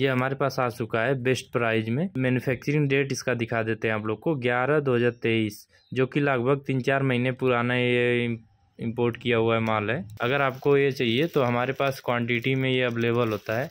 ये हमारे पास आ चुका है बेस्ट प्राइज में मैन्युफैक्चरिंग डेट इसका दिखा देते हैं आप लोग को ग्यारह दो हज़ार तेईस जो कि लगभग तीन चार महीने पुराना ये इम्पोर्ट किया हुआ है माल है अगर आपको ये चाहिए तो हमारे पास क्वांटिटी में ये अवेलेबल होता है